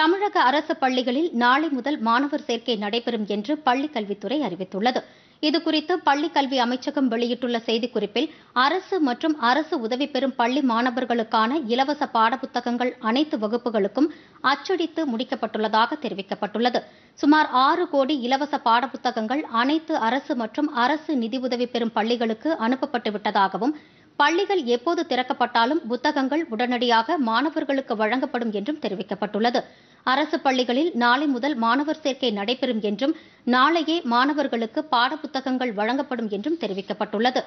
தமிழக அரசு பள்ளிகளில் நாளை முதல் மாணவர் சேர்க்கை நடைபெறும் என்று பள்ளிக்கல்வித்துறை அறிவித்துள்ளது இதுகுறித்து பள்ளிக்கல்வி அமைச்சகம் வெளியிட்டுள்ள செய்திக்குறிப்பில் அரசு மற்றும் அரசு உதவி பெறும் பள்ளி மாணவர்களுக்கான இலவச பாடப்புத்தகங்கள் அனைத்து வகுப்புகளுக்கும் அச்சடித்து முடிக்கப்பட்டுள்ளதாக தெரிவிக்கப்பட்டுள்ளது சுமார் ஆறு கோடி இலவச பாடப்புத்தகங்கள் அனைத்து அரசு மற்றும் அரசு நிதியுதவி பெறும் பள்ளிகளுக்கு அனுப்பப்பட்டு விட்டதாகவும் பள்ளிகள் எப்போது திறக்கப்பட்டாலும் புத்தகங்கள் உடனடியாக மாணவர்களுக்கு வழங்கப்படும் என்றும் தெரிவிக்கப்பட்டுள்ளது அரசு பள்ளிகளில் நாளை முதல் மாணவர் சேர்க்கை நடைபெறும் என்றும் நாளையே மாணவர்களுக்கு பாடப்புத்தகங்கள் வழங்கப்படும் என்றும் தெரிவிக்கப்பட்டுள்ளது